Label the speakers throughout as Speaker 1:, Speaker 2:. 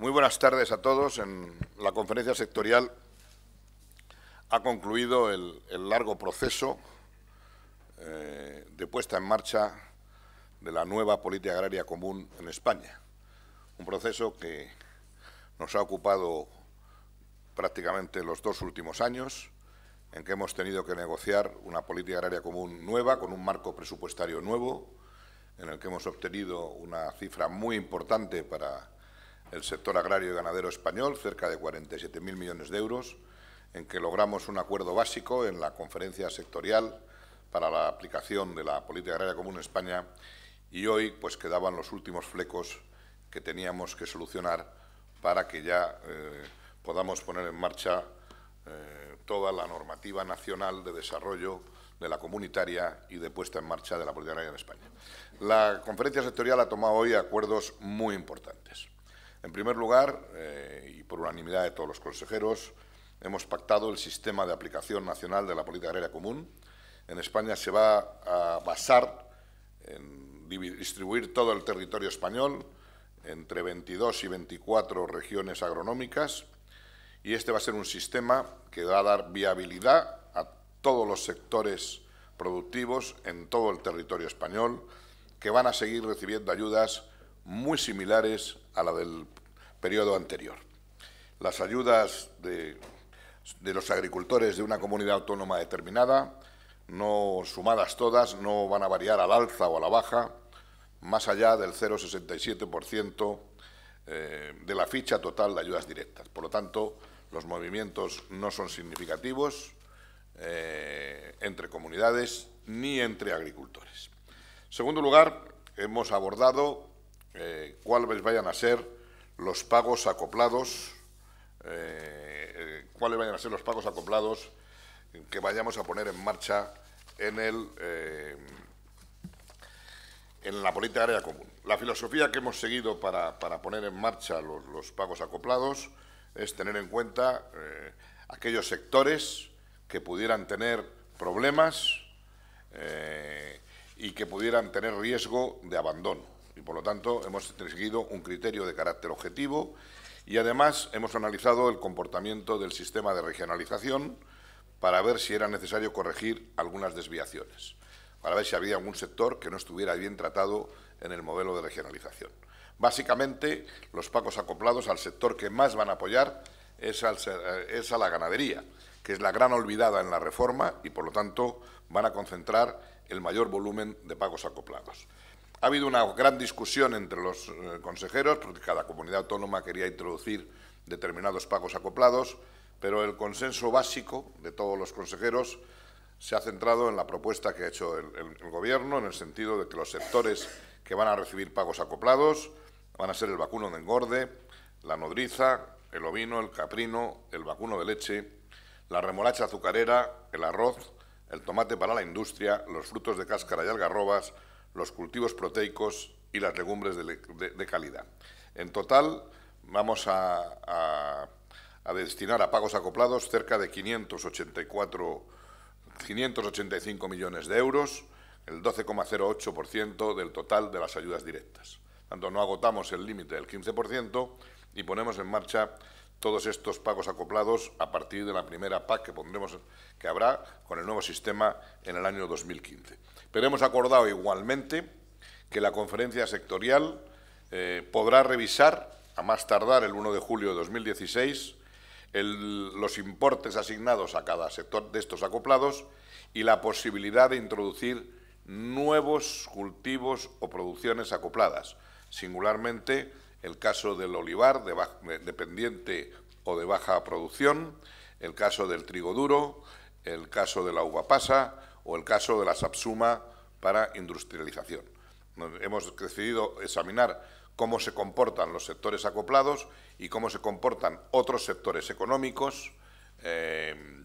Speaker 1: Muy buenas tardes a todos. En la conferencia sectorial ha concluido el, largo proceso eh, de puesta en marcha de la nueva política agraria común en España. Un proceso que nos ha ocupado prácticamente los dos últimos años, en que hemos tenido que negociar una política agraria común nueva, con un marco presupuestario nuevo, en el que hemos obtenido una cifra muy importante para el sector agrario y ganadero español, cerca de 47.000 millones de euros, en que logramos un acuerdo básico en la conferencia sectorial para la aplicación de la política agraria común en España y hoy pues quedaban los últimos flecos que teníamos que solucionar para que ya eh, podamos poner en marcha eh, toda la normativa nacional de desarrollo de la comunitaria y de puesta en marcha de la política agraria en España. La conferencia sectorial ha tomado hoy acuerdos muy importantes. En primer lugar, eh, y por unanimidad de todos los consejeros, hemos pactado el sistema de aplicación nacional de la política agraria común. En España se va a basar en distribuir todo el territorio español entre 22 y 24 regiones agronómicas y este va a ser un sistema que va a dar viabilidad a todos los sectores productivos en todo el territorio español que van a seguir recibiendo ayudas muy similares a la del periodo anterior. Las ayudas de, los agricultores de una comunidad autónoma determinada, no sumadas todas, no van a variar al alza o a la baja, más allá del 0,67% eh, de la ficha total de ayudas directas. Por lo tanto, los movimientos no son significativos eh, entre comunidades ni entre agricultores. En segundo lugar, hemos abordado eh, cuáles vayan a ser los pagos acoplados, eh, eh, cuáles vayan a ser los pagos acoplados que vayamos a poner en marcha en en la política área común. La filosofía que hemos seguido para, poner en marcha los, pagos acoplados es tener en cuenta aquellos sectores que pudieran tener problemas y que pudieran tener riesgo de abandono. Y por lo tanto, hemos seguido un criterio de carácter objetivo y además hemos analizado el comportamiento del sistema de regionalización para ver si era necesario corregir algunas desviaciones, para ver si había algún sector que no estuviera bien tratado en el modelo de regionalización. Básicamente, los pagos acoplados al sector que más van a apoyar eh, es, a la ganadería, que es la gran olvidada en la reforma y, por lo tanto, van a concentrar el mayor volumen de pagos acoplados. Ha habido una gran discusión entre los eh, consejeros, porque cada comunidad autónoma quería introducir determinados pagos acoplados, pero el consenso básico de todos los consejeros se ha centrado en la propuesta que ha hecho el Gobierno, en el sentido de que los sectores que van a recibir pagos acoplados van a ser el vacuno de engorde, la nodriza, el ovino, el caprino, el vacuno de leche, la remolacha azucarera, el arroz, el tomate para la industria, los frutos de cáscara y algarrobas, los cultivos proteicos y las legumbres de, calidad. En total, vamos a, destinar a pagos acoplados cerca de 584, 585 millones de euros, el 12,08% del total de las ayudas directas. Tanto no agotamos el límite del 15% y ponemos en marcha todos estos pagos acoplados a partir de la primera PAC que pondremos que habrá con el nuevo sistema en el año 2015. Pero hemos acordado igualmente que la conferencia sectorial eh, podrá revisar, a más tardar el 1 de julio de 2016, los importes asignados a cada sector de estos acoplados y la posibilidad de introducir nuevos cultivos o producciones acopladas, singularmente el caso del olivar de, o de baja producción, el caso del trigo duro, el caso de la uva pasa o el caso de la sapsuma para industrialización. Hemos decidido examinar cómo se comportan los sectores acoplados y cómo se comportan otros sectores económicos eh,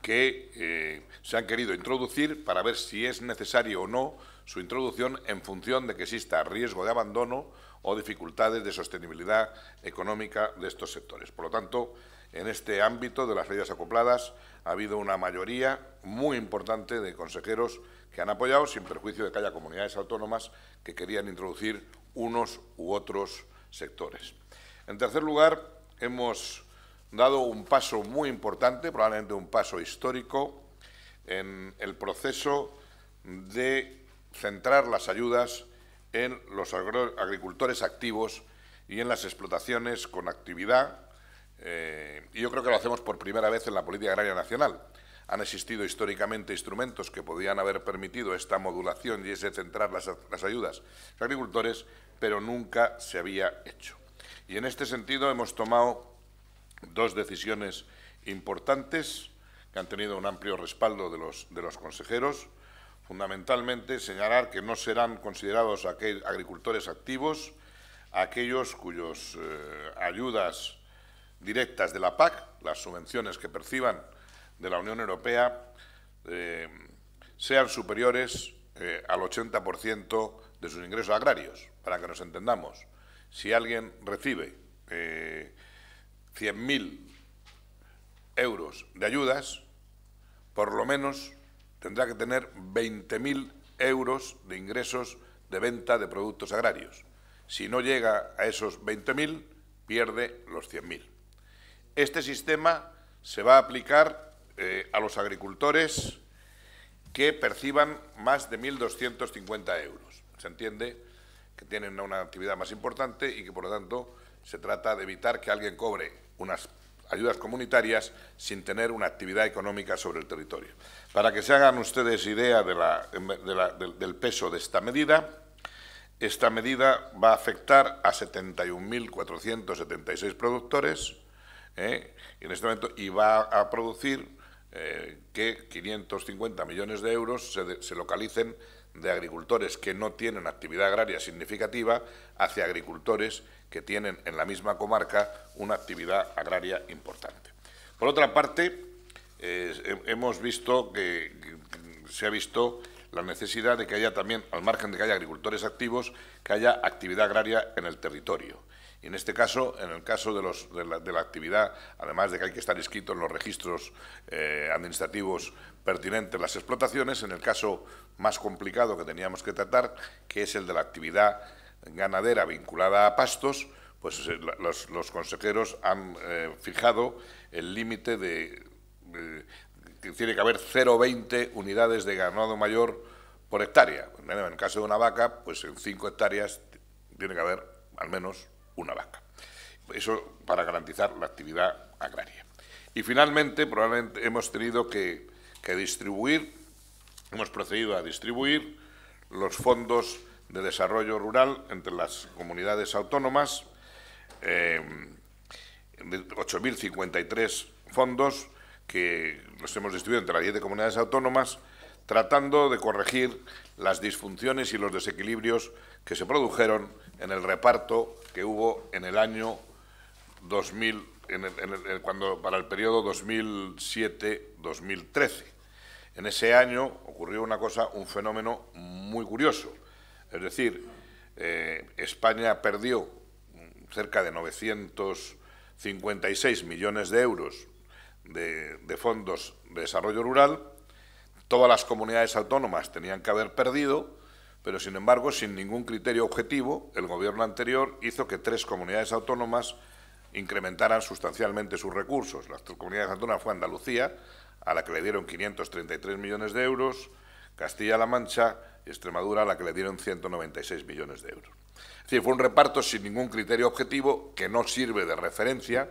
Speaker 1: que eh, se han querido introducir para ver si es necesario o no su introducción en función de que exista riesgo de abandono o dificultades de sostenibilidad económica de estos sectores. Por lo tanto, en este ámbito de las medidas acopladas ha habido una mayoría muy importante de consejeros que han apoyado, sin perjuicio de que haya comunidades autónomas que querían introducir unos u otros sectores. En tercer lugar, hemos dado un paso muy importante, probablemente un paso histórico, en el proceso de centrar las ayudas en los agricultores activos y en las explotaciones con actividad. Eh, y yo creo que lo hacemos por primera vez en la política agraria nacional. Han existido históricamente instrumentos que podían haber permitido esta modulación y ese centrar las, ayudas a los agricultores, pero nunca se había hecho. Y en este sentido hemos tomado dos decisiones importantes que han tenido un amplio respaldo de los consejeros. Fundamentalmente, señalar que no serán considerados agricultores activos aquellos cuyas eh, ayudas directas de la PAC, las subvenciones que perciban de la Unión Europea, eh, sean superiores eh, al 80% de sus ingresos agrarios, para que nos entendamos. Si alguien recibe 100.000 euros de ayudas, por lo menos tendrá que tener 20.000 euros de ingresos de venta de productos agrarios. Si no llega a esos 20.000, pierde los 100.000. Este sistema se va a aplicar eh, a los agricultores que perciban más de 1.250 euros. Se entiende que tienen una actividad más importante y que, por lo tanto, se trata de evitar que alguien cobre unas ayudas comunitarias sin tener una actividad económica sobre el territorio. Para que se hagan ustedes idea del peso de esta medida, esta medida va a afectar a 71.476 productores ¿eh? en este momento, y va a producir eh, que 550 millones de euros se, se localicen de agricultores que no tienen actividad agraria significativa hacia agricultores que tienen en la misma comarca una actividad agraria importante. Por otra parte, hemos visto que, se ha visto la necesidad de que haya también, al margen de que haya agricultores activos, que haya actividad agraria en el territorio. Y en este caso, en el caso de, la, actividad, además de que hay que estar inscrito en los registros eh, administrativos pertinentes las explotaciones, en el caso más complicado que teníamos que tratar, que es el de la actividad ganadera vinculada a pastos, pues eh, los, consejeros han eh, fijado el límite de, que tiene que haber 0,20 unidades de ganado mayor por hectárea. En el caso de una vaca, pues en 5 hectáreas tiene que haber al menos una vaca. Eso para garantizar la actividad agraria. Y finalmente, probablemente hemos tenido que, que distribuir, hemos procedido a distribuir los fondos de Desarrollo Rural entre las comunidades autónomas, eh, 8.053 fondos que los hemos distribuido entre las 10 comunidades autónomas, tratando de corregir las disfunciones y los desequilibrios que se produjeron en el reparto que hubo en el año 2000, el, cuando, para el periodo 2007-2013. En ese año ocurrió una cosa, un fenómeno muy curioso. Es decir, eh, España perdió cerca de 956 millones de euros de, fondos de desarrollo rural, todas las comunidades autónomas tenían que haber perdido, pero sin embargo, sin ningún criterio objetivo, el gobierno anterior hizo que tres comunidades autónomas incrementaran sustancialmente sus recursos. Las tres comunidades autónomas fue Andalucía, a la que le dieron 533 millones de euros, Castilla-La Mancha, Extremadura, a la que le dieron 196 millones de euros. Es decir, fue un reparto sin ningún criterio objetivo que no sirve de referencia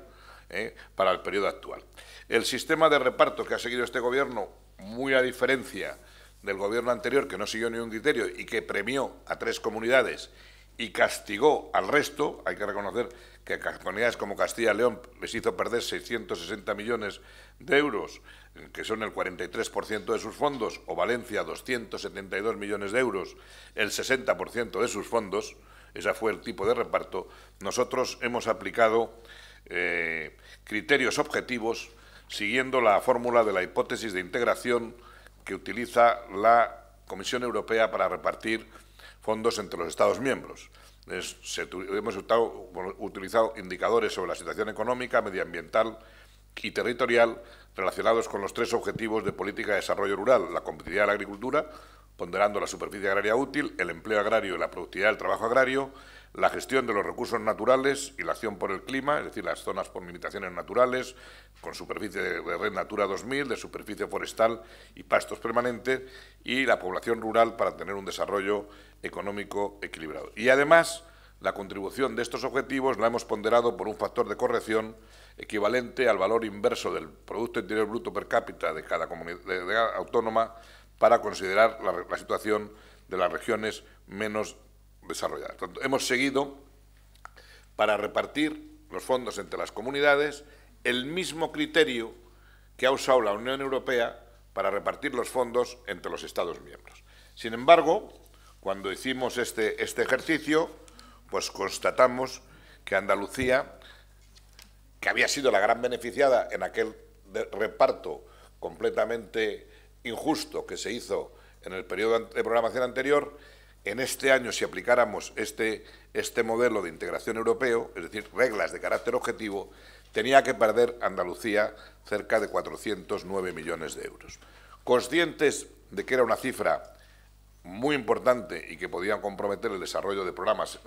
Speaker 1: ¿eh? para el periodo actual. El sistema de reparto que ha seguido este Gobierno, muy a diferencia del Gobierno anterior, que no siguió ningún criterio y que premió a tres comunidades y castigó al resto, hay que reconocer que a comunidades como Castilla y León les hizo perder 660 millones de euros que son el 43% de sus fondos, o Valencia, 272 millones de euros, el 60% de sus fondos, ese fue el tipo de reparto, nosotros hemos aplicado eh, criterios objetivos siguiendo la fórmula de la hipótesis de integración que utiliza la Comisión Europea para repartir fondos entre los Estados miembros. hemos utilizado indicadores sobre la situación económica, medioambiental, y territorial relacionados con los tres objetivos de política de desarrollo rural, la competitividad de la agricultura, ponderando la superficie agraria útil, el empleo agrario y la productividad del trabajo agrario, la gestión de los recursos naturales y la acción por el clima, es decir, las zonas con limitaciones naturales, con superficie de red Natura 2000, de superficie forestal y pastos permanentes, y la población rural para tener un desarrollo económico equilibrado. Y además, la contribución de estos objetivos la hemos ponderado por un factor de corrección equivalente al valor inverso del Producto Interior Bruto per cápita de cada comunidad autónoma para considerar la, situación de las regiones menos desarrolladas. hemos seguido para repartir los fondos entre las comunidades el mismo criterio que ha usado la Unión Europea para repartir los fondos entre los Estados miembros. Sin embargo, cuando hicimos este, este ejercicio, pues constatamos que Andalucía que había sido la gran beneficiada en aquel reparto completamente injusto que se hizo en el periodo de programación anterior, en este año, si aplicáramos este, este, modelo de integración europeo, es decir, reglas de carácter objetivo, tenía que perder Andalucía cerca de 409 millones de euros. Conscientes de que era una cifra muy importante y que podía comprometer el desarrollo de programas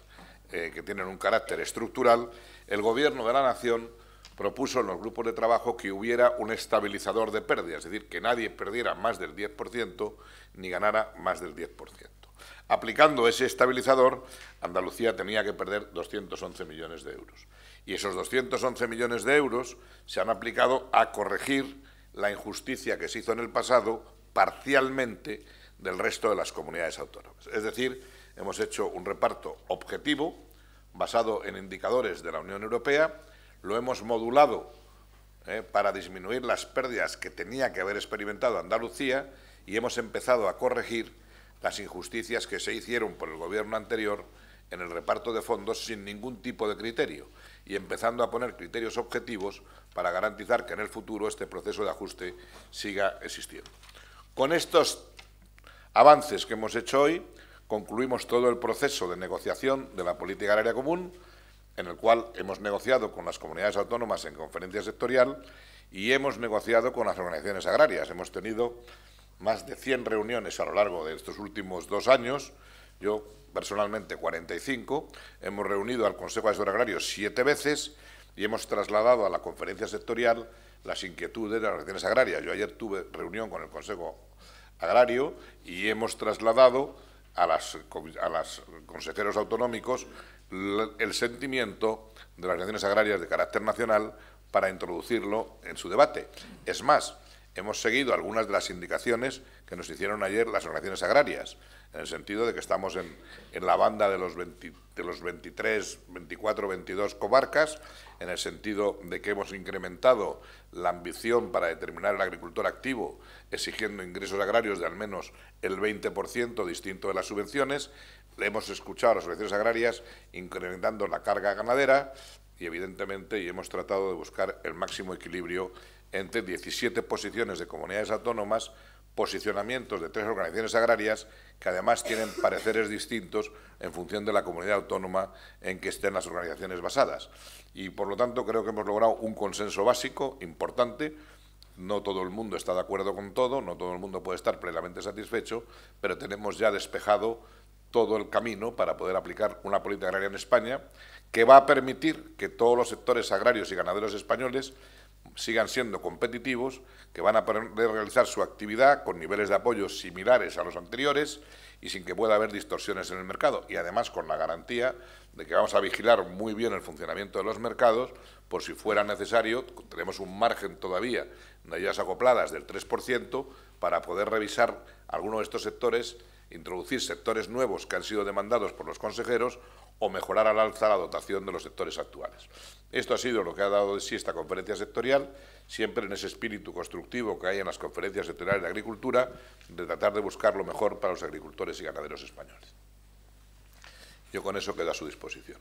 Speaker 1: eh, que tienen un carácter estructural, el Gobierno de la Nación propuso en los grupos de trabajo que hubiera un estabilizador de pérdidas, es decir, que nadie perdiera más del 10% ni ganara más del 10%. Aplicando ese estabilizador, Andalucía tenía que perder 211 millones de euros. Y esos 211 millones de euros se han aplicado a corregir la injusticia que se hizo en el pasado parcialmente del resto de las comunidades autónomas. Es decir, hemos hecho un reparto objetivo basado en indicadores de la Unión Europea lo hemos modulado eh, para disminuir las pérdidas que tenía que haber experimentado Andalucía y hemos empezado a corregir las injusticias que se hicieron por el Gobierno anterior en el reparto de fondos sin ningún tipo de criterio y empezando a poner criterios objetivos para garantizar que en el futuro este proceso de ajuste siga existiendo. Con estos avances que hemos hecho hoy, concluimos todo el proceso de negociación de la política agraria común, en el cual hemos negociado con las comunidades autónomas en conferencia sectorial y hemos negociado con las organizaciones agrarias. Hemos tenido más de 100 reuniones a lo largo de estos últimos dos años, yo personalmente 45, hemos reunido al Consejo Asesor Agrario siete veces y hemos trasladado a la conferencia sectorial las inquietudes de las organizaciones agrarias. Yo ayer tuve reunión con el Consejo Agrario y hemos trasladado a los a las consejeros autonómicos el sentimiento de las naciones agrarias de carácter nacional para introducirlo en su debate. Es más, hemos seguido algunas de las indicaciones que nos hicieron ayer las organizaciones agrarias, en el sentido de que estamos en, la banda de los, de los 23, 24, 22 comarcas, en el sentido de que hemos incrementado la ambición para determinar el agricultor activo, exigiendo ingresos agrarios de al menos el 20% distinto de las subvenciones. hemos escuchado a las organizaciones agrarias incrementando la carga ganadera y, evidentemente, hemos tratado de buscar el máximo equilibrio entre 17 posiciones de comunidades autónomas, posicionamientos de tres organizaciones agrarias que además tienen pareceres distintos en función de la comunidad autónoma en que estén las organizaciones basadas. Y por lo tanto creo que hemos logrado un consenso básico importante. No todo el mundo está de acuerdo con todo, no todo el mundo puede estar plenamente satisfecho, pero tenemos ya despejado todo el camino para poder aplicar una política agraria en España que va a permitir que todos los sectores agrarios y ganaderos españoles sigan siendo competitivos, que van a poder realizar su actividad con niveles de apoyo similares a los anteriores y sin que pueda haber distorsiones en el mercado. Y además con la garantía de que vamos a vigilar muy bien el funcionamiento de los mercados por si fuera necesario, tenemos un margen todavía de ayudas acopladas del 3% para poder revisar algunos de estos sectores, introducir sectores nuevos que han sido demandados por los consejeros o mejorar al alza la dotación de los sectores actuales. Esto ha sido lo que ha dado de sí esta conferencia sectorial, siempre en ese espíritu constructivo que hay en las conferencias sectoriales de agricultura, de tratar de buscar lo mejor para los agricultores y ganaderos españoles. Yo con eso quedo a su disposición.